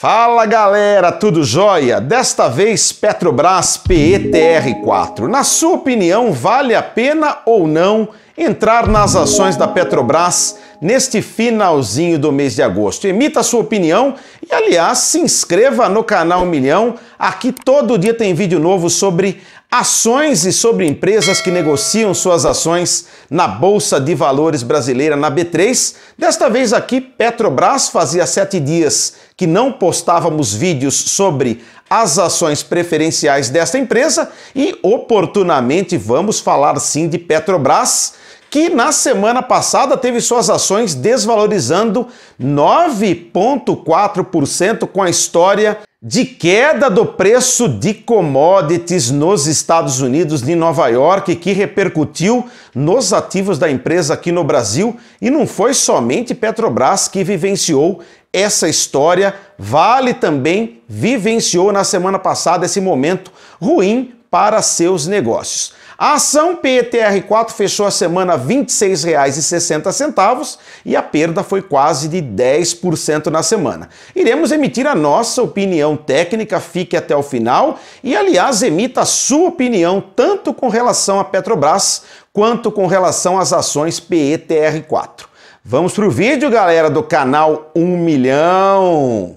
Fala galera, tudo jóia? Desta vez Petrobras PETR4. Na sua opinião, vale a pena ou não entrar nas ações da Petrobras neste finalzinho do mês de agosto? Emita a sua opinião e, aliás, se inscreva no canal Milhão. Aqui todo dia tem vídeo novo sobre ações e sobre empresas que negociam suas ações na Bolsa de Valores brasileira, na B3. Desta vez aqui, Petrobras fazia sete dias que não postávamos vídeos sobre as ações preferenciais desta empresa e oportunamente vamos falar sim de Petrobras, que na semana passada teve suas ações desvalorizando 9,4% com a história de queda do preço de commodities nos Estados Unidos, de Nova York, que repercutiu nos ativos da empresa aqui no Brasil. E não foi somente Petrobras que vivenciou essa história, Vale também vivenciou na semana passada esse momento ruim para seus negócios. A ação PETR4 fechou a semana R$ 26,60 e a perda foi quase de 10% na semana. Iremos emitir a nossa opinião técnica, fique até o final e, aliás, emita a sua opinião tanto com relação à Petrobras quanto com relação às ações PETR4. Vamos para o vídeo, galera, do canal 1 milhão.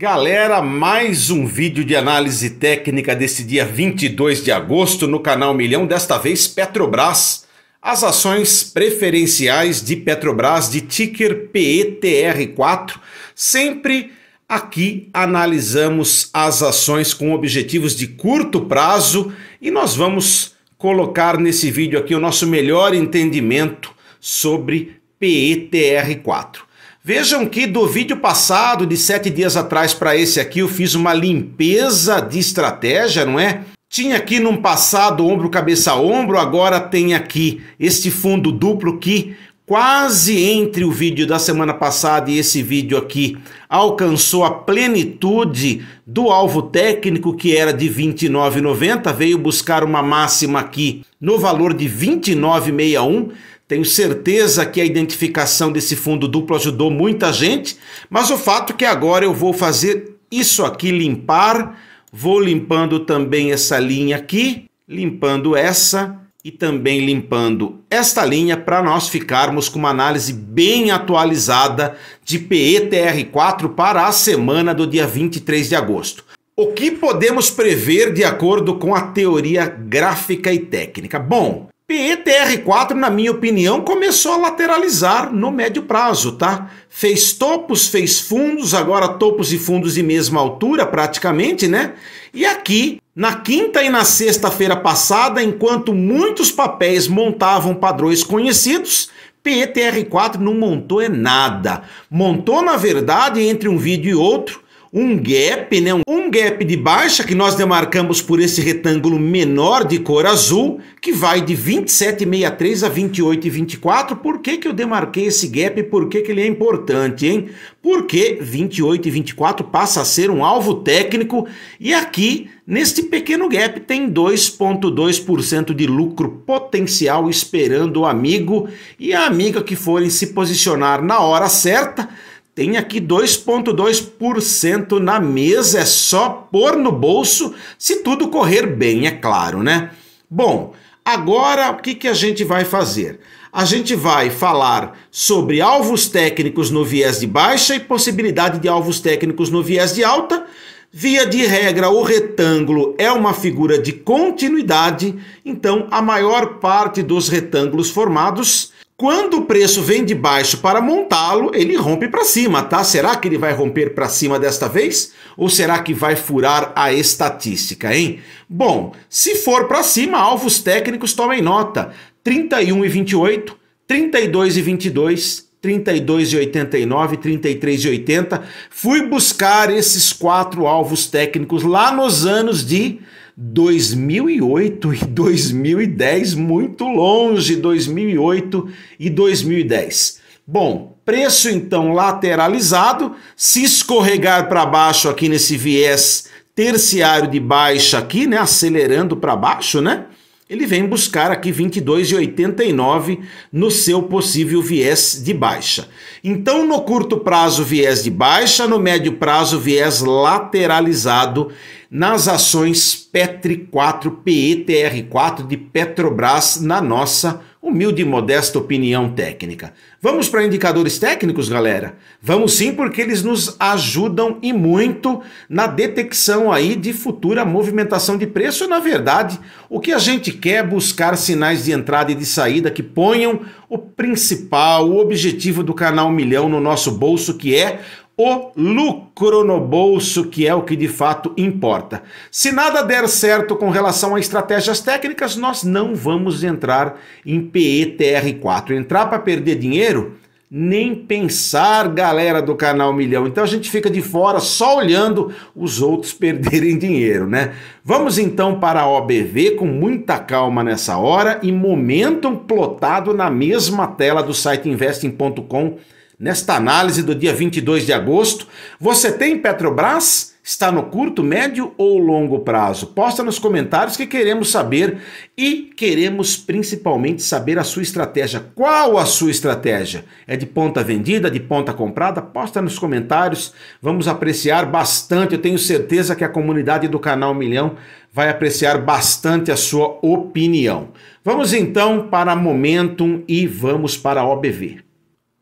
Galera, mais um vídeo de análise técnica desse dia 22 de agosto no canal Milhão, desta vez Petrobras. As ações preferenciais de Petrobras de ticker PETR4, sempre aqui analisamos as ações com objetivos de curto prazo e nós vamos colocar nesse vídeo aqui o nosso melhor entendimento sobre PETR4. Vejam que do vídeo passado, de sete dias atrás para esse aqui, eu fiz uma limpeza de estratégia, não é? Tinha aqui num passado ombro, cabeça, ombro, agora tem aqui este fundo duplo que quase entre o vídeo da semana passada e esse vídeo aqui alcançou a plenitude do alvo técnico que era de 29,90, veio buscar uma máxima aqui no valor de 29,61, tenho certeza que a identificação desse fundo duplo ajudou muita gente, mas o fato é que agora eu vou fazer isso aqui limpar, vou limpando também essa linha aqui, limpando essa e também limpando esta linha para nós ficarmos com uma análise bem atualizada de PETR4 para a semana do dia 23 de agosto. O que podemos prever de acordo com a teoria gráfica e técnica? Bom, PETR4, na minha opinião, começou a lateralizar no médio prazo, tá? Fez topos, fez fundos, agora topos e fundos de mesma altura praticamente, né? E aqui, na quinta e na sexta-feira passada, enquanto muitos papéis montavam padrões conhecidos, PETR4 não montou é nada. Montou, na verdade, entre um vídeo e outro, um gap, né? um gap de baixa que nós demarcamos por esse retângulo menor de cor azul, que vai de 27,63 a 28,24. Por que, que eu demarquei esse gap e por que, que ele é importante, hein? Porque 28,24 passa a ser um alvo técnico e aqui, neste pequeno gap, tem 2,2% de lucro potencial esperando o amigo e a amiga que forem se posicionar na hora certa tem aqui 2,2% na mesa, é só pôr no bolso, se tudo correr bem, é claro, né? Bom, agora o que, que a gente vai fazer? A gente vai falar sobre alvos técnicos no viés de baixa e possibilidade de alvos técnicos no viés de alta. Via de regra, o retângulo é uma figura de continuidade, então a maior parte dos retângulos formados quando o preço vem de baixo para montá-lo, ele rompe para cima, tá? Será que ele vai romper para cima desta vez? Ou será que vai furar a estatística, hein? Bom, se for para cima, alvos técnicos tomem nota: 31 e 28, 32 e 22, 32,89, 33,80. Fui buscar esses quatro alvos técnicos lá nos anos de 2008 e 2010, muito longe 2008 e 2010. Bom, preço então lateralizado, se escorregar para baixo aqui nesse viés terciário de baixa aqui, né, acelerando para baixo, né? ele vem buscar aqui 22,89 no seu possível viés de baixa. Então, no curto prazo, viés de baixa, no médio prazo, viés lateralizado nas ações PETR4, PETR4 de Petrobras na nossa humilde e modesta opinião técnica. Vamos para indicadores técnicos, galera? Vamos sim, porque eles nos ajudam e muito na detecção aí de futura movimentação de preço. Na verdade, o que a gente quer é buscar sinais de entrada e de saída que ponham o principal, o objetivo do canal Milhão no nosso bolso, que é o lucro no bolso, que é o que de fato importa. Se nada der certo com relação a estratégias técnicas, nós não vamos entrar em PETR4. Entrar para perder dinheiro? Nem pensar, galera do canal Milhão. Então a gente fica de fora só olhando os outros perderem dinheiro, né? Vamos então para a OBV com muita calma nessa hora e momentum plotado na mesma tela do site investing.com.br Nesta análise do dia 22 de agosto, você tem Petrobras? Está no curto, médio ou longo prazo? Posta nos comentários que queremos saber e queremos principalmente saber a sua estratégia. Qual a sua estratégia? É de ponta vendida, de ponta comprada? Posta nos comentários. Vamos apreciar bastante. Eu tenho certeza que a comunidade do canal Milhão vai apreciar bastante a sua opinião. Vamos então para Momentum e vamos para a OBV.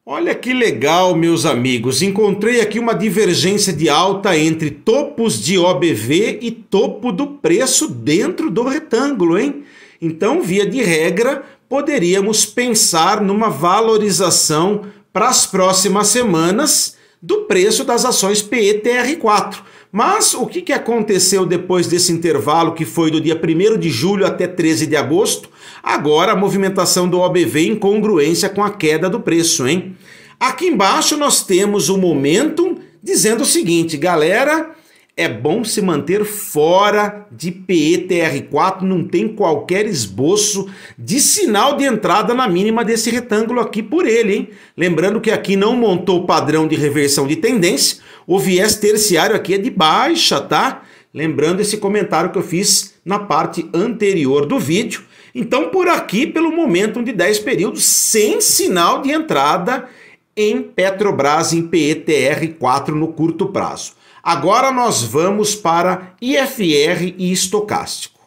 Olha que legal, meus amigos. Encontrei aqui uma divergência de alta entre topos de OBV e topo do preço dentro do retângulo, hein? Então, via de regra, poderíamos pensar numa valorização para as próximas semanas do preço das ações PETR4. Mas o que, que aconteceu depois desse intervalo que foi do dia 1 de julho até 13 de agosto? Agora a movimentação do OBV em congruência com a queda do preço, hein? Aqui embaixo nós temos o Momentum dizendo o seguinte, galera, é bom se manter fora de PETR4, não tem qualquer esboço de sinal de entrada na mínima desse retângulo aqui por ele, hein? Lembrando que aqui não montou o padrão de reversão de tendência, o viés terciário aqui é de baixa, tá? Lembrando esse comentário que eu fiz na parte anterior do vídeo. Então, por aqui, pelo momento de 10 períodos, sem sinal de entrada em Petrobras, em PETR4 no curto prazo. Agora nós vamos para IFR e estocástico.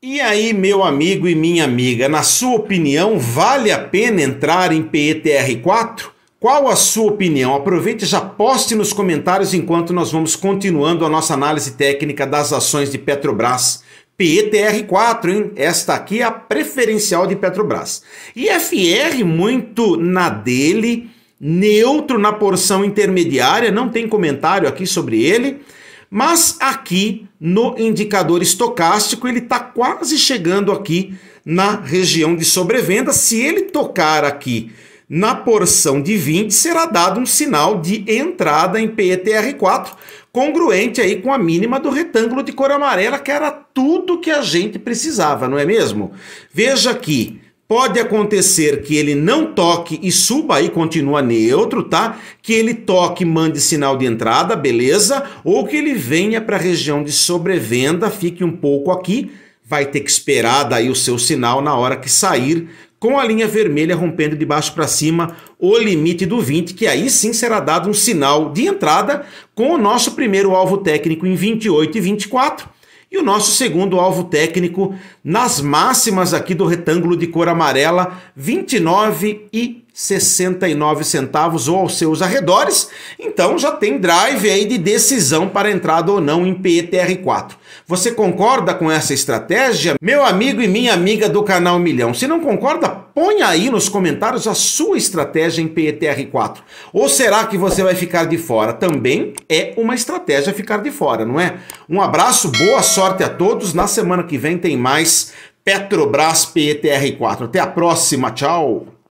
E aí, meu amigo e minha amiga, na sua opinião, vale a pena entrar em PETR4? Qual a sua opinião? Aproveite e já poste nos comentários enquanto nós vamos continuando a nossa análise técnica das ações de Petrobras. PETR4, hein? Esta aqui é a preferencial de Petrobras. IFR muito na dele neutro na porção intermediária, não tem comentário aqui sobre ele, mas aqui no indicador estocástico ele está quase chegando aqui na região de sobrevenda. Se ele tocar aqui na porção de 20 será dado um sinal de entrada em PETR4, congruente aí com a mínima do retângulo de cor amarela, que era tudo que a gente precisava, não é mesmo? Veja aqui, Pode acontecer que ele não toque e suba e continua neutro, tá? Que ele toque, mande sinal de entrada, beleza? Ou que ele venha para a região de sobrevenda, fique um pouco aqui, vai ter que esperar daí o seu sinal na hora que sair com a linha vermelha rompendo de baixo para cima o limite do 20, que aí sim será dado um sinal de entrada com o nosso primeiro alvo técnico em 28 e 24 e o nosso segundo alvo técnico nas máximas aqui do retângulo de cor amarela, 29 e 69 centavos ou aos seus arredores, então já tem drive aí de decisão para entrada ou não em PETR4. Você concorda com essa estratégia? Meu amigo e minha amiga do canal Milhão, se não concorda, põe aí nos comentários a sua estratégia em PETR4. Ou será que você vai ficar de fora? Também é uma estratégia ficar de fora, não é? Um abraço, boa sorte a todos. Na semana que vem tem mais Petrobras PETR4. Até a próxima, tchau!